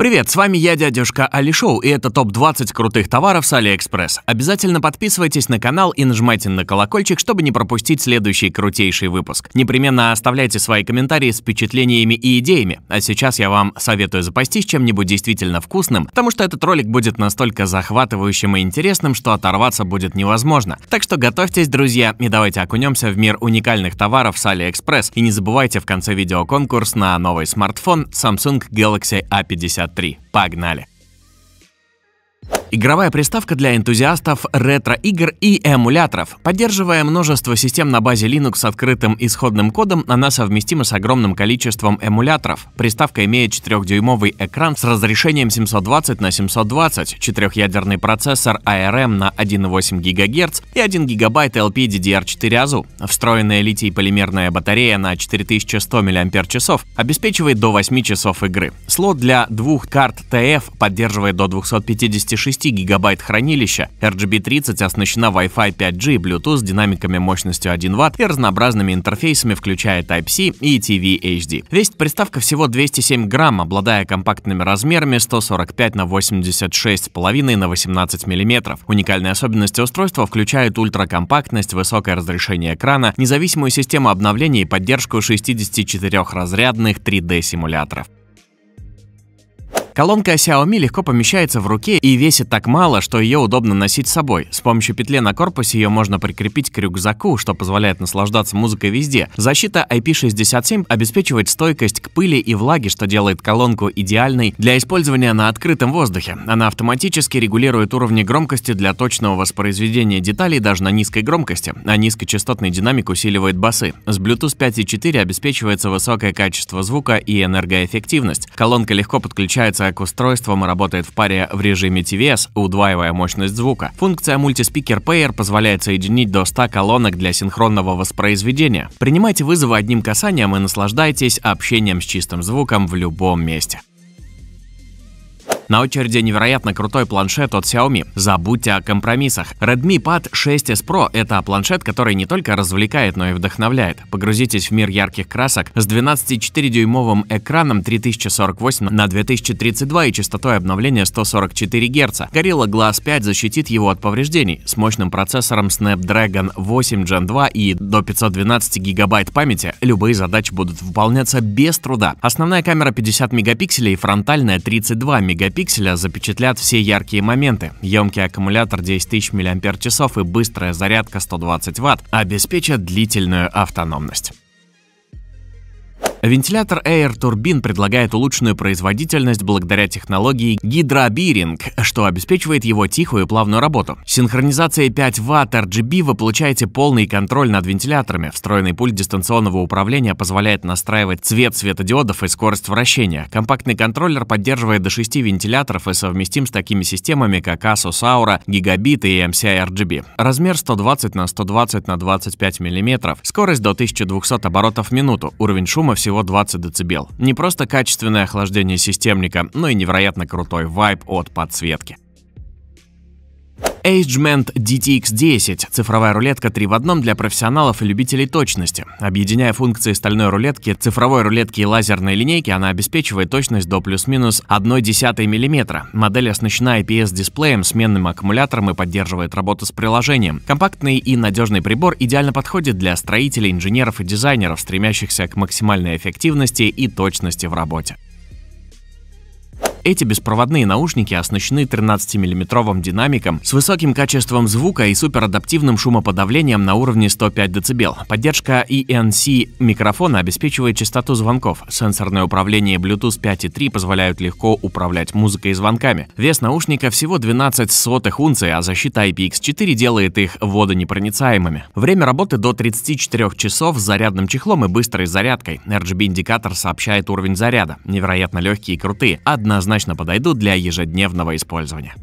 Привет, с вами я, дядюшка Али Шоу, и это топ-20 крутых товаров с Алиэкспресс. Обязательно подписывайтесь на канал и нажимайте на колокольчик, чтобы не пропустить следующий крутейший выпуск. Непременно оставляйте свои комментарии с впечатлениями и идеями. А сейчас я вам советую запастись чем-нибудь действительно вкусным, потому что этот ролик будет настолько захватывающим и интересным, что оторваться будет невозможно. Так что готовьтесь, друзья, и давайте окунемся в мир уникальных товаров с Алиэкспресс. И не забывайте в конце видео конкурс на новый смартфон Samsung Galaxy A50. 2, 3. Погнали! Игровая приставка для энтузиастов ретро-игр и эмуляторов. Поддерживая множество систем на базе Linux с открытым исходным кодом, она совместима с огромным количеством эмуляторов. Приставка имеет 4-дюймовый экран с разрешением 720 на 720, четырехъядерный процессор ARM на 1,8 ГГц и 1 ГБ LPDDR4 AZU. Встроенная литий-полимерная батарея на 4100 мАч обеспечивает до 8 часов игры. Слот для двух карт TF поддерживает до 250 206 гигабайт хранилища. RGB30 оснащена Wi-Fi 5G Bluetooth с динамиками мощностью 1 Вт и разнообразными интерфейсами, включая Type-C и TV HD. Весит приставка всего 207 грамм, обладая компактными размерами 145 на 86,5 на 18 мм. Уникальные особенности устройства включают ультракомпактность, высокое разрешение экрана, независимую систему обновления и поддержку 64 разрядных 3D-симуляторов. Колонка Xiaomi легко помещается в руке и весит так мало, что ее удобно носить с собой. С помощью петли на корпусе ее можно прикрепить к рюкзаку, что позволяет наслаждаться музыкой везде. Защита IP67 обеспечивает стойкость к пыли и влаге, что делает колонку идеальной для использования на открытом воздухе. Она автоматически регулирует уровни громкости для точного воспроизведения деталей даже на низкой громкости, а низкочастотный динамик усиливает басы. С Bluetooth 5.4 обеспечивается высокое качество звука и энергоэффективность. Колонка легко подключается к устройствам и работает в паре в режиме TVS, удваивая мощность звука. Функция Multispеaker Pair позволяет соединить до 100 колонок для синхронного воспроизведения. Принимайте вызовы одним касанием и наслаждайтесь общением с чистым звуком в любом месте. На очереди невероятно крутой планшет от Xiaomi. Забудьте о компромиссах. Redmi Pad 6s Pro – это планшет, который не только развлекает, но и вдохновляет. Погрузитесь в мир ярких красок с 12,4-дюймовым экраном 3048 на 2032 и частотой обновления 144 Гц. Gorilla Glass 5 защитит его от повреждений с мощным процессором Snapdragon 8 Gen 2 и до 512 гигабайт памяти. Любые задачи будут выполняться без труда. Основная камера 50 мегапикселей фронтальная 32 мегапикселей пикселя запечатлят все яркие моменты. Емкий аккумулятор 10 000 мАч и быстрая зарядка 120 Вт обеспечат длительную автономность. Вентилятор Air Turbine предлагает улучшенную производительность благодаря технологии гидробиринг, что обеспечивает его тихую и плавную работу. С синхронизацией 5 Вт RGB вы получаете полный контроль над вентиляторами. Встроенный пульт дистанционного управления позволяет настраивать цвет светодиодов и скорость вращения. Компактный контроллер поддерживает до 6 вентиляторов и совместим с такими системами, как Asus Aura, Gigabit и MCI RGB. Размер 120 на 120 на 25 мм, скорость до 1200 оборотов в минуту, уровень шума всего всего 20 дБ. Не просто качественное охлаждение системника, но и невероятно крутой вайб от подсветки. AgeMent DTX10 – цифровая рулетка 3 в одном для профессионалов и любителей точности. Объединяя функции стальной рулетки, цифровой рулетки и лазерной линейки, она обеспечивает точность до плюс-минус 0,1 мм. Модель оснащена IPS-дисплеем, сменным аккумулятором и поддерживает работу с приложением. Компактный и надежный прибор идеально подходит для строителей, инженеров и дизайнеров, стремящихся к максимальной эффективности и точности в работе. Эти беспроводные наушники оснащены 13-миллиметровым динамиком с высоким качеством звука и суперадаптивным шумоподавлением на уровне 105 дБ. Поддержка ENC микрофона обеспечивает частоту звонков. Сенсорное управление Bluetooth 5.3 позволяют легко управлять музыкой и звонками. Вес наушника всего 12 сотых унции, а защита IPX4 делает их водонепроницаемыми. Время работы до 34 часов с зарядным чехлом и быстрой зарядкой. RGB-индикатор сообщает уровень заряда. Невероятно легкие и крутые. Однозначно однозначно подойдут для ежедневного использования.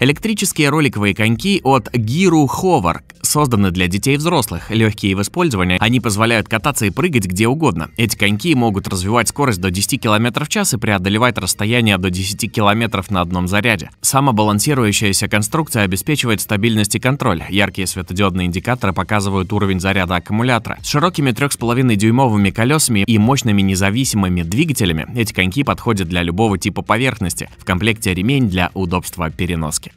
Электрические роликовые коньки от Гиру Ховар созданы для детей и взрослых. Легкие в использовании, они позволяют кататься и прыгать где угодно. Эти коньки могут развивать скорость до 10 км в час и преодолевать расстояние до 10 км на одном заряде. Самобалансирующаяся конструкция обеспечивает стабильность и контроль. Яркие светодиодные индикаторы показывают уровень заряда аккумулятора. С широкими 3,5-дюймовыми колесами и мощными независимыми двигателями эти коньки подходят для любого типа поверхности. В комплекте ремень для удобства переноски.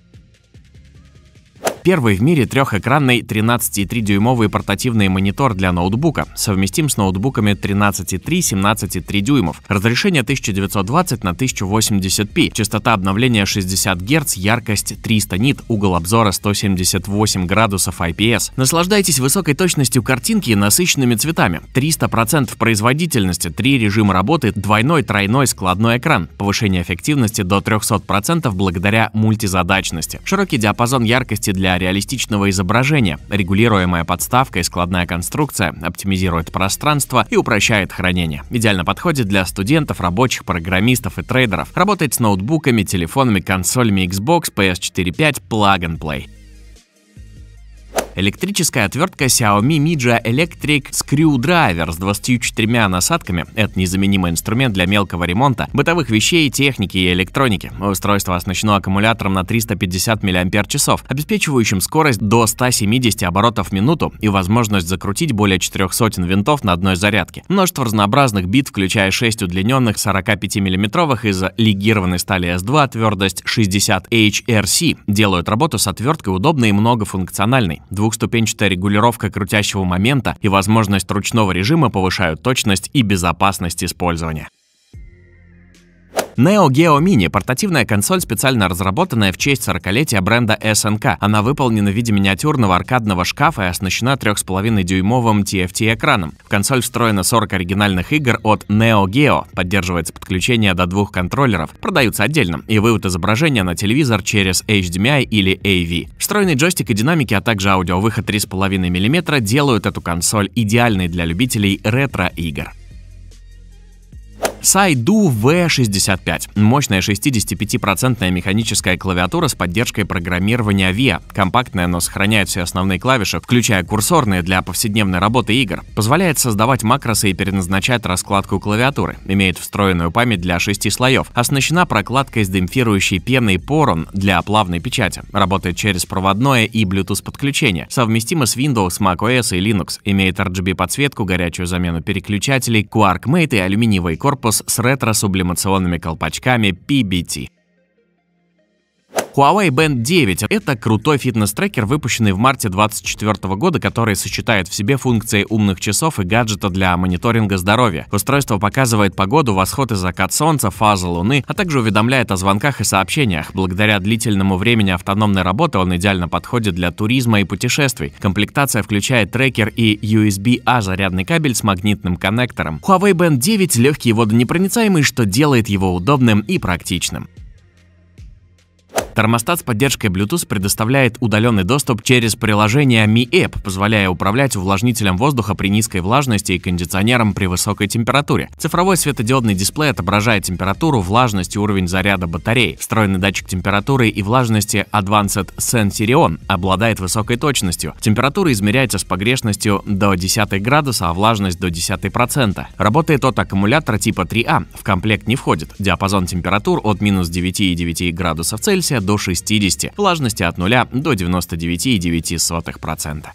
Первый в мире трехэкранный 13,3-дюймовый портативный монитор для ноутбука, совместим с ноутбуками 13,3 17,3 дюймов, разрешение 1920 на 1080p, частота обновления 60 Гц, яркость 300 нит, угол обзора 178 градусов IPS. Наслаждайтесь высокой точностью картинки и насыщенными цветами, 300% производительности, 3 режима работы, двойной, тройной, складной экран, повышение эффективности до 300% благодаря мультизадачности, широкий диапазон яркости для реалистичного изображения. Регулируемая подставка и складная конструкция оптимизирует пространство и упрощает хранение. Идеально подходит для студентов, рабочих, программистов и трейдеров. Работает с ноутбуками, телефонами, консолями Xbox, PS4 5, Plug and Play. Электрическая отвертка Xiaomi Mija Electric Screwdriver с 24 насадками – это незаменимый инструмент для мелкого ремонта, бытовых вещей, техники и электроники. Устройство оснащено аккумулятором на 350 мАч, обеспечивающим скорость до 170 оборотов в минуту и возможность закрутить более 400 винтов на одной зарядке. Множество разнообразных бит, включая 6 удлиненных 45 миллиметровых из легированной стали S2 твердость 60HRC, делают работу с отверткой удобной и многофункциональной двухступенчатая регулировка крутящего момента и возможность ручного режима повышают точность и безопасность использования. Neo Geo Mini – портативная консоль, специально разработанная в честь 40-летия бренда SNK. Она выполнена в виде миниатюрного аркадного шкафа и оснащена 3,5-дюймовым TFT-экраном. В консоль встроено 40 оригинальных игр от Neo Geo, поддерживается подключение до двух контроллеров, продаются отдельно, и вывод изображения на телевизор через HDMI или AV. Встроенный джойстик и динамики, а также аудиовыход 3,5 мм делают эту консоль идеальной для любителей ретро-игр. Сайду V65. Мощная 65-процентная механическая клавиатура с поддержкой программирования VIA. Компактная, но сохраняет все основные клавиши, включая курсорные для повседневной работы игр. Позволяет создавать макросы и переназначать раскладку клавиатуры. Имеет встроенную память для 6 слоев. Оснащена прокладкой с демпфирующей пеной Poron для плавной печати. Работает через проводное и Bluetooth подключение. Совместима с Windows, macOS и Linux. Имеет RGB подсветку, горячую замену переключателей, Quark Mate и алюминиевый корпус с ретро-сублимационными колпачками PBT. Huawei Band 9 — это крутой фитнес-трекер, выпущенный в марте 2024 года, который сочетает в себе функции умных часов и гаджета для мониторинга здоровья. Устройство показывает погоду, восход и закат солнца, фазы луны, а также уведомляет о звонках и сообщениях. Благодаря длительному времени автономной работы он идеально подходит для туризма и путешествий. Комплектация включает трекер и USB-A а, зарядный кабель с магнитным коннектором. Huawei Band 9 легкий и водонепроницаемый, что делает его удобным и практичным. Термостат с поддержкой Bluetooth предоставляет удаленный доступ через приложение Mi App, позволяя управлять увлажнителем воздуха при низкой влажности и кондиционером при высокой температуре. Цифровой светодиодный дисплей отображает температуру, влажность и уровень заряда батареи. Встроенный датчик температуры и влажности Advanced Sensirion обладает высокой точностью. Температура измеряется с погрешностью до 10 градуса, а влажность до 10%. Работает от аккумулятора типа 3А. В комплект не входит диапазон температур от минус 9,9 градусов Цельсия до 60, влажности от 0 до 99,9%.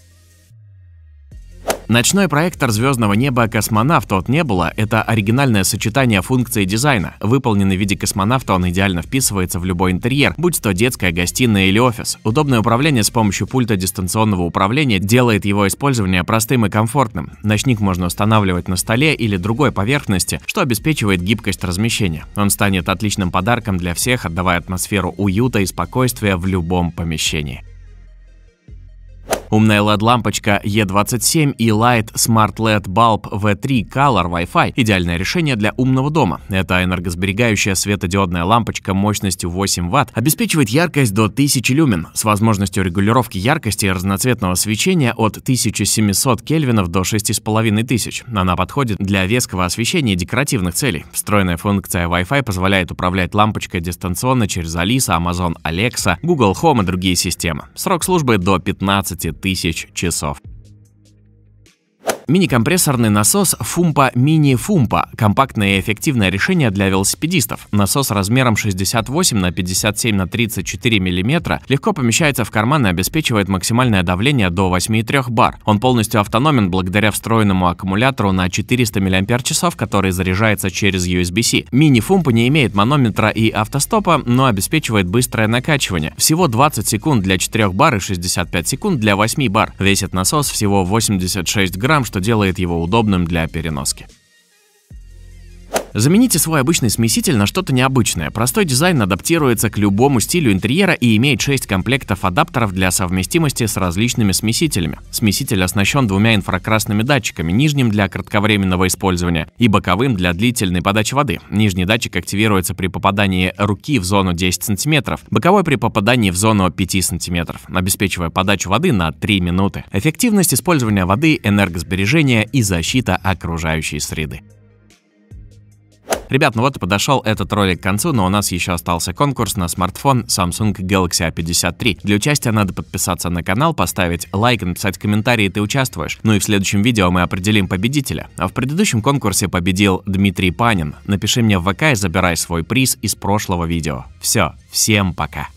Ночной проектор звездного неба «Космонавт от Небула» — это оригинальное сочетание функций дизайна. Выполненный в виде космонавта он идеально вписывается в любой интерьер, будь то детская, гостиная или офис. Удобное управление с помощью пульта дистанционного управления делает его использование простым и комфортным. Ночник можно устанавливать на столе или другой поверхности, что обеспечивает гибкость размещения. Он станет отличным подарком для всех, отдавая атмосферу уюта и спокойствия в любом помещении. Умная LED-лампочка E27 и Light Smart LED Bulb V3 Color Wi-Fi – идеальное решение для умного дома. Эта энергосберегающая светодиодная лампочка мощностью 8 Вт обеспечивает яркость до 1000 люмен с возможностью регулировки яркости и разноцветного свечения от 1700 кельвинов до 6500. Она подходит для веского освещения и декоративных целей. Встроенная функция Wi-Fi позволяет управлять лампочкой дистанционно через Алиса, Amazon Alexa, Google Home и другие системы. Срок службы до 15 тысяч часов. Мини-компрессорный насос Fumpa Mini Fumpa – компактное и эффективное решение для велосипедистов. Насос размером 68 на 57 на 34 мм легко помещается в карман и обеспечивает максимальное давление до 8,3 бар. Он полностью автономен благодаря встроенному аккумулятору на 400 мАч, который заряжается через USB-C. Mini Fumpa не имеет манометра и автостопа, но обеспечивает быстрое накачивание. Всего 20 секунд для 4 бар и 65 секунд для 8 бар. Весит насос всего 86 грамм, что делает его удобным для переноски. Замените свой обычный смеситель на что-то необычное. Простой дизайн адаптируется к любому стилю интерьера и имеет 6 комплектов адаптеров для совместимости с различными смесителями. Смеситель оснащен двумя инфракрасными датчиками, нижним для кратковременного использования и боковым для длительной подачи воды. Нижний датчик активируется при попадании руки в зону 10 см, боковой при попадании в зону 5 см, обеспечивая подачу воды на 3 минуты. Эффективность использования воды, энергосбережение и защита окружающей среды. Ребят, ну вот и подошел этот ролик к концу, но у нас еще остался конкурс на смартфон Samsung Galaxy A53. Для участия надо подписаться на канал, поставить лайк и написать комментарий, ты участвуешь. Ну и в следующем видео мы определим победителя. А в предыдущем конкурсе победил Дмитрий Панин. Напиши мне в ВК и забирай свой приз из прошлого видео. Все, всем пока.